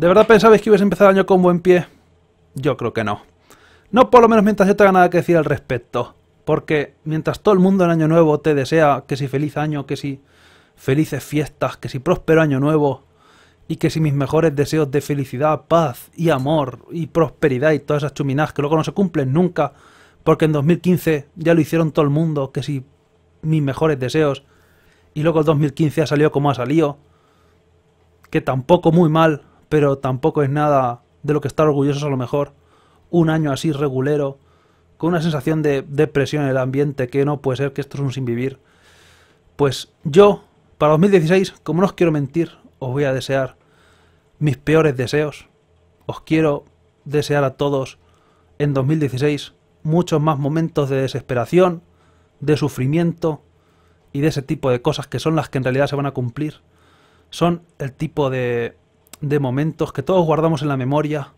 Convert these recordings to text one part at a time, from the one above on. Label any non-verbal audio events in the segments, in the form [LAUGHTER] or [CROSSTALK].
¿De verdad pensabais que ibas a empezar el año con buen pie? Yo creo que no. No por lo menos mientras yo tenga nada que decir al respecto. Porque mientras todo el mundo en Año Nuevo te desea que si feliz año, que si felices fiestas, que si próspero Año Nuevo, y que si mis mejores deseos de felicidad, paz y amor y prosperidad y todas esas chuminadas que luego no se cumplen nunca, porque en 2015 ya lo hicieron todo el mundo, que si mis mejores deseos, y luego el 2015 ha salido como ha salido, que tampoco muy mal, pero tampoco es nada de lo que estar orgullosos a lo mejor. Un año así regulero, con una sensación de depresión en el ambiente, que no puede ser que esto es un sinvivir. Pues yo, para 2016, como no os quiero mentir, os voy a desear mis peores deseos. Os quiero desear a todos en 2016 muchos más momentos de desesperación, de sufrimiento y de ese tipo de cosas que son las que en realidad se van a cumplir. Son el tipo de de momentos que todos guardamos en la memoria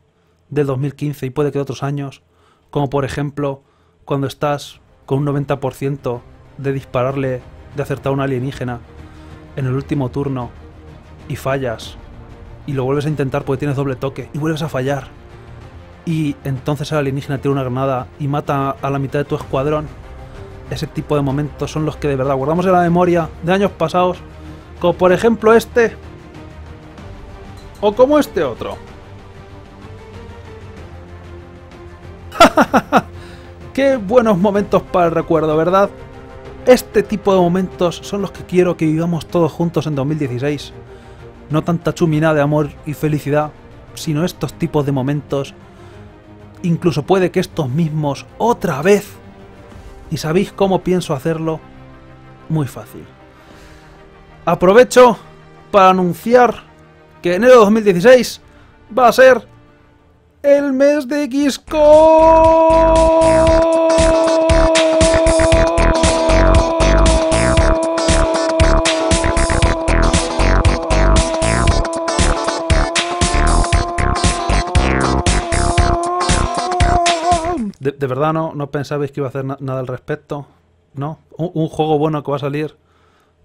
del 2015 y puede que de otros años, como por ejemplo cuando estás con un 90% de dispararle, de acertar a un alienígena en el último turno y fallas y lo vuelves a intentar porque tienes doble toque y vuelves a fallar y entonces el alienígena tira una granada y mata a la mitad de tu escuadrón. Ese tipo de momentos son los que de verdad guardamos en la memoria de años pasados, como por ejemplo este o como este otro. [LAUGHS] ¡Qué buenos momentos para el recuerdo, ¿verdad? Este tipo de momentos son los que quiero que vivamos todos juntos en 2016. No tanta chumina de amor y felicidad, sino estos tipos de momentos. Incluso puede que estos mismos otra vez. ¿Y sabéis cómo pienso hacerlo? Muy fácil. Aprovecho para anunciar que enero de 2016 va a ser el mes de Xcom. De, verdad no, no pensabais que iba a hacer nada al respecto. ¿No? un juego bueno que va a salir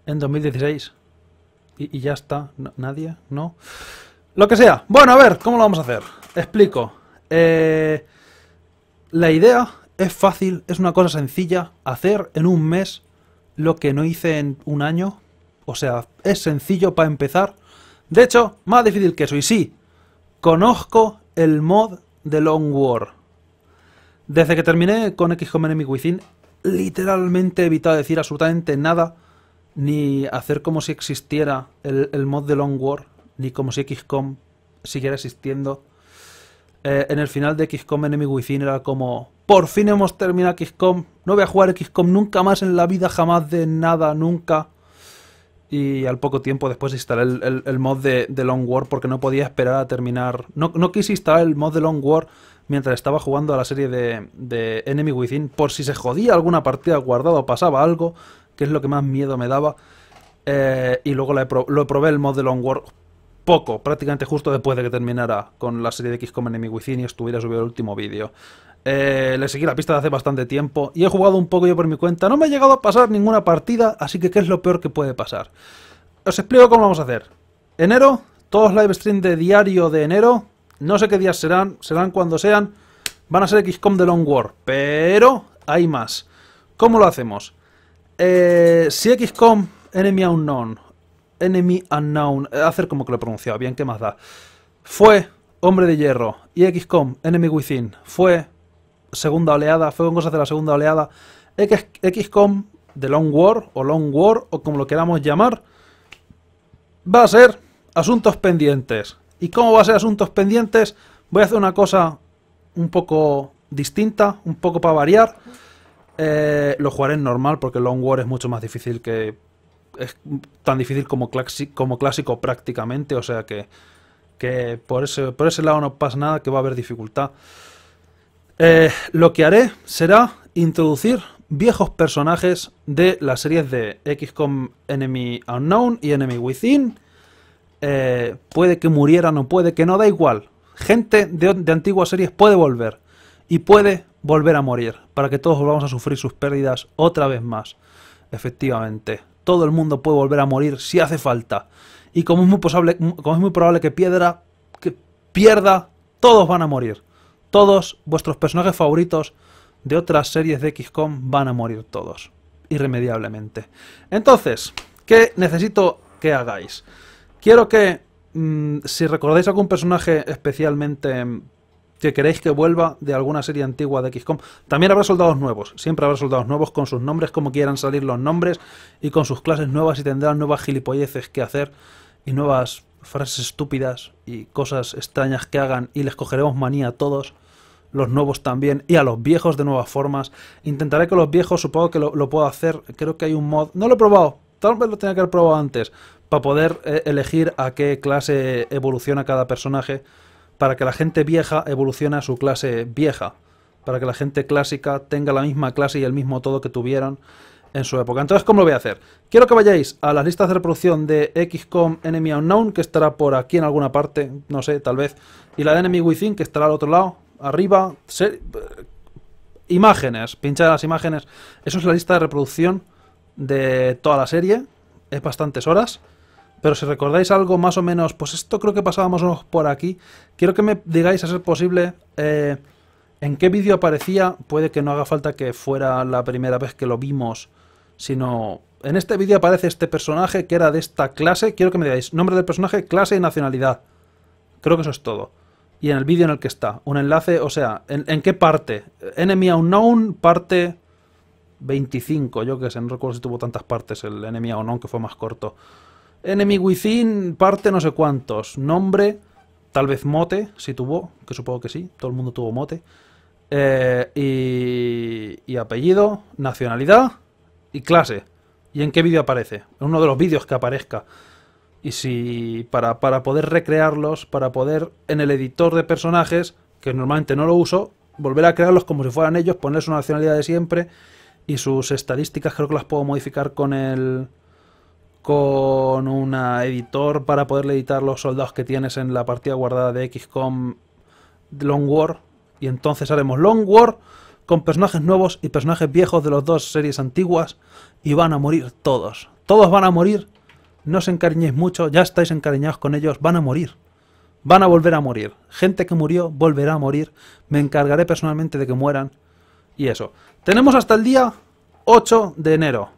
en 2016 y, ya está. ¿Nadie? ¿No? Lo que sea. Bueno, a ver, ¿cómo lo vamos a hacer? Explico. Eh, la idea es fácil, es una cosa sencilla. Hacer en un mes lo que no hice en un año. O sea, es sencillo para empezar. De hecho, más difícil que eso. Y sí, conozco el mod de Long War. Desde que terminé con X Enemy Within, literalmente he evitado decir absolutamente nada ni hacer como si existiera el, mod de Long War, ni como si XCOM siguiera existiendo. Eh, en el final de XCOM Enemy Within era como, por fin hemos terminado XCOM, no voy a jugar XCOM nunca más en la vida, jamás de nada, nunca. Y al poco tiempo después instalé el, el, mod de, Long War porque no podía esperar a terminar. No, no, quise instalar el mod de Long War mientras estaba jugando a la serie de, de Enemy Within por si se jodía alguna partida guardada o pasaba algo que es lo que más miedo me daba. Eh, y luego lo probé el mod de Long War poco, prácticamente justo después de que terminara con la serie de XCOM Enemy Within y estuviera subido el último vídeo. Eh, le seguí la pista de hace bastante tiempo y he jugado un poco yo por mi cuenta. No me ha llegado a pasar ninguna partida, así que ¿qué es lo peor que puede pasar? Os explico cómo vamos a hacer. Enero, todos live stream de diario de enero. No sé qué días serán, serán cuando sean. Van a ser XCOM de Long War, pero hay más. ¿Cómo lo hacemos? Eh, si XCOM, Enemy Unknown, Enemy Unknown, eh, hacer como que lo he pronunciado bien, ¿qué más da? Fue Hombre de Hierro y XCOM, Enemy Within, fue segunda oleada, Fue con cosas de la segunda oleada. X, XCOM The Long War o Long War o como lo queramos llamar, va a ser asuntos pendientes. ¿Y cómo va a ser asuntos pendientes? Voy a hacer una cosa un poco distinta, un poco para variar. Eh, lo jugaré en normal porque Long War es mucho más difícil que... Es tan difícil como, clásico prácticamente, o sea que, que por, ese, por ese lado no pasa nada, que va a haber dificultad. Eh, lo que haré será introducir viejos personajes de las series de XCOM Enemy Unknown y Enemy Within. Eh, puede que muriera o puede que no, da igual. Gente de, de antiguas series puede volver y puede volver a morir, para que todos volvamos a sufrir sus pérdidas otra vez más. Efectivamente, todo el mundo puede volver a morir si hace falta. Y como es muy, posible, como es muy probable que, piedra, que pierda, todos van a morir. Todos vuestros personajes favoritos de otras series de XCOM van a morir todos. Irremediablemente. Entonces, ¿qué necesito que hagáis? Quiero que, mm, si recordáis algún personaje especialmente que queréis que vuelva de alguna serie antigua de XCOM. También habrá soldados nuevos, siempre habrá soldados nuevos con sus nombres como quieran salir los nombres y con sus clases nuevas y tendrán nuevas gilipolleces que hacer y nuevas frases estúpidas y cosas extrañas que hagan y les cogeremos manía a todos los nuevos también y a los viejos de nuevas formas. Intentaré que los viejos, supongo que lo, puedo hacer. Creo que hay un mod. No lo he probado. Tal vez lo tenía que haber probado antes. Para poder eh, elegir a qué clase evoluciona cada personaje para que la gente vieja evolucione a su clase vieja, para que la gente clásica tenga la misma clase y el mismo todo que tuvieron en su época. Entonces, ¿cómo lo voy a hacer? Quiero que vayáis a las listas de reproducción de XCOM Enemy Unknown, que estará por aquí en alguna parte, no sé, tal vez, y la de Enemy Within, que estará al otro lado, arriba, eh, imágenes, pinchad las imágenes. Eso es la lista de reproducción de toda la serie, es bastantes horas. Pero si recordáis algo más o menos, pues esto creo que pasábamos por aquí, quiero que me digáis, a ser posible, eh, en qué vídeo aparecía. Puede que no haga falta que fuera la primera vez que lo vimos, sino... En este vídeo aparece este personaje que era de esta clase. Quiero que me digáis nombre del personaje, clase y nacionalidad. Creo que eso es todo. Y en el vídeo en el que está. Un enlace, o sea, ¿en, qué parte? Enemy Unknown, parte 25, yo que sé, no recuerdo si tuvo tantas partes el Enemy Unknown, que fue más corto. Enemy Within, parte no sé cuántos. Nombre, tal vez mote, si tuvo, que supongo que sí, todo el mundo tuvo mote. Eh, y, y, apellido, nacionalidad y clase. ¿Y en qué vídeo aparece? En uno de los vídeos que aparezca. Y si para, para poder recrearlos, para poder en el editor de personajes, que normalmente no lo uso, volver a crearlos como si fueran ellos, poner su nacionalidad de siempre y sus estadísticas creo que las puedo modificar con el con un editor para poderle editar los soldados que tienes en la partida guardada de XCOM Long War. Y entonces haremos Long War con personajes nuevos y personajes viejos de las dos series antiguas. Y van a morir todos. Todos van a morir. No os encariñéis mucho, ya estáis encariñados con ellos. Van a morir. Van a volver a morir. Gente que murió volverá a morir. Me encargaré personalmente de que mueran. Y eso. Tenemos hasta el día 8 de enero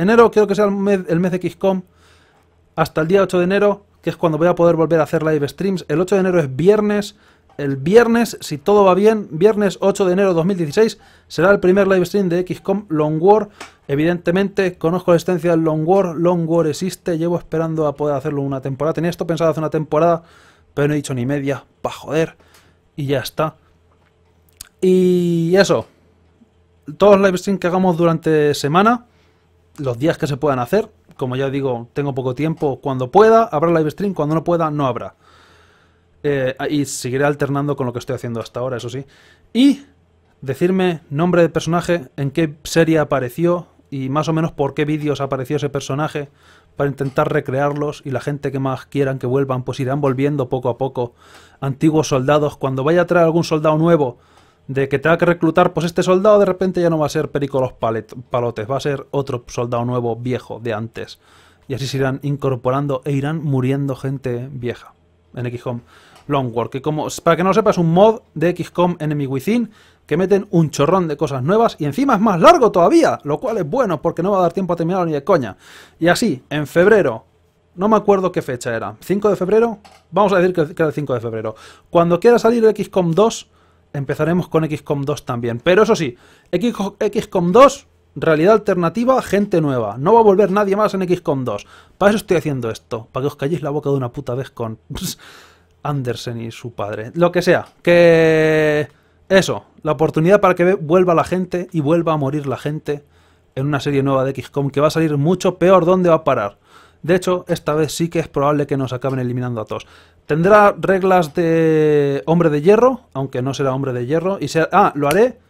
enero creo que sea el mes, de XCOM, hasta el día 8 de enero, que es cuando voy a poder volver a hacer live streams. El 8 de enero es viernes. El viernes, si todo va bien, viernes 8 de enero 2016 será el primer live stream de XCOM Long War. Evidentemente, conozco la existencia del Long War. Long War existe. Llevo esperando a poder hacerlo una temporada. Tenía esto pensado hace una temporada, pero no he dicho ni media. Pa' joder. Y ya está. Y eso. Todos los live streams que hagamos durante semana los días que se puedan hacer. Como ya digo, tengo poco tiempo. Cuando pueda, habrá live stream. Cuando no pueda, no habrá. Eh, y seguiré alternando con lo que estoy haciendo hasta ahora, eso sí. Y decirme nombre de personaje, en qué serie apareció y más o menos por qué vídeos apareció ese personaje para intentar recrearlos y la gente que más quieran que vuelvan, pues irán volviendo poco a poco. Antiguos soldados, cuando vaya a traer algún soldado nuevo de que tenga que reclutar, pues este soldado de repente ya no va a ser Perico los Palotes, va a ser otro soldado nuevo, viejo, de antes. Y así se irán incorporando e irán muriendo gente vieja en XCOM Long War. Que como, para que no lo sepas, un mod de XCOM Enemy Within que meten un chorrón de cosas nuevas y encima es más largo todavía, lo cual es bueno porque no va a dar tiempo a terminar ni de coña. Y así, en febrero, no me acuerdo qué fecha era, ¿5 de febrero? Vamos a decir que era el 5 de febrero. Cuando quiera salir el XCOM 2 empezaremos con XCOM 2 también. Pero eso sí, XCOM 2, realidad alternativa, gente nueva. No va a volver nadie más en XCOM 2. Para eso estoy haciendo esto, para que os calléis la boca de una puta vez con [LAUGHS] Andersen y su padre. Lo que sea, que... Eso, la oportunidad para que vuelva la gente y vuelva a morir la gente en una serie nueva de XCOM que va a salir mucho peor. donde va a parar? De hecho, esta vez sí que es probable que nos acaben eliminando a todos. Tendrá reglas de hombre de hierro, aunque no será hombre de hierro. Y sea, ah, lo haré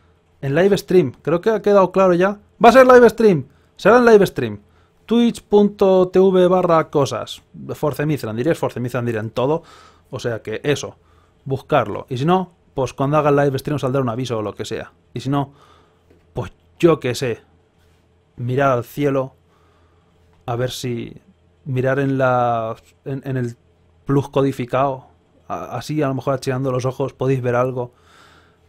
en live stream. Creo que ha quedado claro ya. Va a ser live stream. Será en live stream. Twitch.tv barra cosas. Force Mithran, diréis Force Mithran, diré en todo. O sea que eso, buscarlo. Y si no, pues cuando haga el live stream saldrá un aviso o lo que sea. Y si no, pues yo qué sé. Mirar al cielo. A ver si. Mirar en la. en el plus codificado. Así, a lo mejor achillando los ojos, podéis ver algo.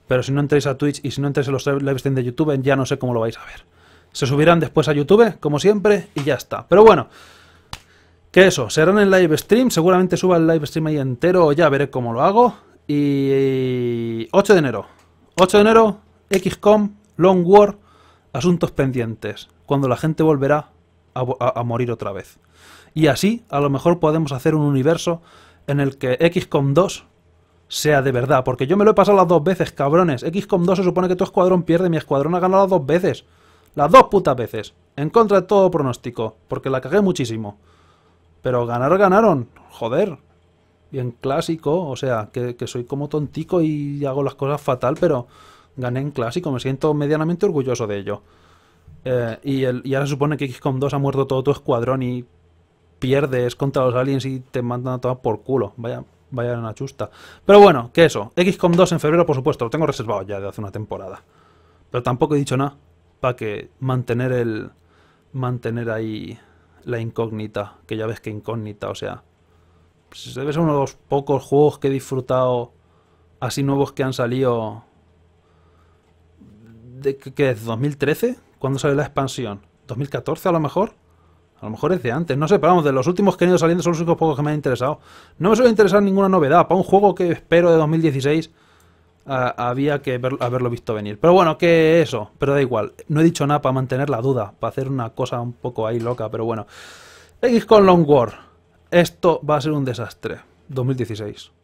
Pero si no entréis a Twitch y si no entréis a los livestreams de YouTube, ya no sé cómo lo vais a ver. Se subirán después a YouTube, como siempre, y ya está. Pero bueno, que eso, serán en live stream. Seguramente suba el live stream ahí entero, ya veré cómo lo hago. Y 8 de enero. 8 de enero, XCOM, Long War, asuntos pendientes. Cuando la gente volverá a morir otra vez. Y así a lo mejor podemos hacer un universo en el que XCOM 2 sea de verdad. Porque yo me lo he pasado las dos veces, cabrones. XCOM 2 se supone que tu escuadrón pierde, mi escuadrón ha ganado las dos veces. Las dos putas veces. En contra de todo pronóstico. Porque la cagué muchísimo. Pero ganar ganaron. Joder. Y en clásico. O sea, que, soy como tontico y hago las cosas fatal, pero gané en clásico. Me siento medianamente orgulloso de ello. Eh, y, el, y ahora se supone que XCOM 2 ha muerto todo tu escuadrón y pierdes contra los aliens y te mandan a tomar por culo. Vaya, vaya una chusta. Pero bueno, que eso. XCOM 2 en febrero, por supuesto, lo tengo reservado ya de hace una temporada. Pero tampoco he dicho nada para que mantener el... mantener ahí la incógnita, que ya ves que incógnita, o sea... Pues debe uno de los pocos juegos que he disfrutado así nuevos que han salido... De, ¿Qué es? ¿2013? ¿Cuándo sale la expansión? ¿2014 a lo mejor? A lo mejor es de antes, no sé, pero vamos, de los últimos que han ido saliendo son los únicos pocos que me han interesado. No me suele interesar ninguna novedad. Para un juego que espero de 2016, ah, había que haberlo visto venir. Pero bueno, que eso, pero da igual. No he dicho nada para mantener la duda, para hacer una cosa un poco ahí loca, pero bueno. X con Long War. Esto va a ser un desastre. 2016.